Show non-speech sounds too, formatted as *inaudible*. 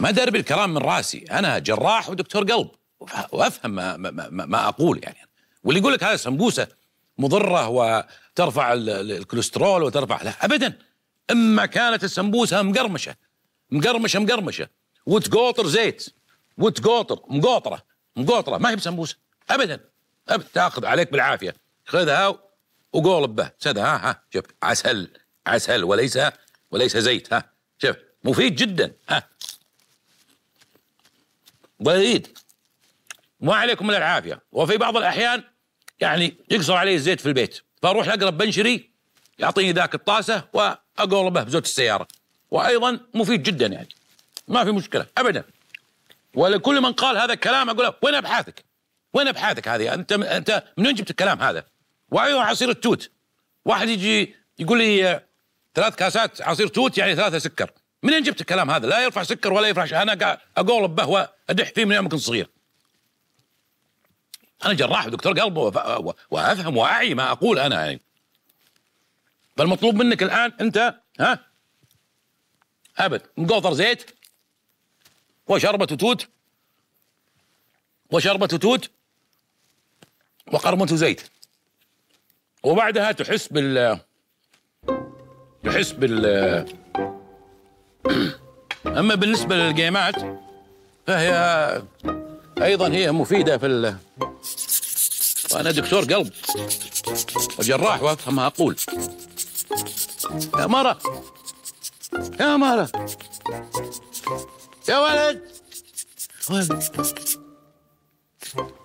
ما داري بالكلام من راسي أنا جراح ودكتور قلب وأفهم ما, ما, ما, ما أقول يعني واللي يقول لك هذا سمبوسة مضرة وترفع الكوليسترول وترفع لا أبدا إما كانت السمبوسة مقرمشة مقرمشة مقرمشة وتقوطر زيت وتقوطر مقوطرة مقوطرة ما هي بسمبوسة أبدا أبدا تاخذ عليك بالعافية خذها وقولب به سدها ها ها شوف عسل عسل وليس وليس زيت ها شوف مفيد جدا ها وليد ما عليكم من العافيه وفي بعض الاحيان يعني يقصر علي الزيت في البيت فاروح لاقرب بنشري يعطيني ذاك الطاسه واقلبه بزوت السياره وايضا مفيد جدا يعني ما في مشكله ابدا ولكل من قال هذا الكلام اقول له وين ابحاثك؟ وين ابحاثك هذه؟ انت انت من وين جبت الكلام هذا؟ وايضا عصير التوت واحد يجي يقول لي آه، ثلاث كاسات عصير توت يعني ثلاثه سكر منين جبت الكلام هذا لا يرفع سكر ولا شيء، انا قاعد اقول بهوى ادح فيه من يوم كنت صغير انا جراح ودكتور قلب وافهم واعي ما اقول انا يعني فالمطلوب منك الان انت ها ابد مقوطر زيت وشربة توت وشربة توت وقرمة زيت وبعدها تحس بال تحس بال *coughs* أما بالنسبة للجيمات فهي أيضا هي مفيدة في ال... *coughs* وأنا دكتور قلب وجراح وأفهم أقول يا مرة يا مرة يا ولد ولد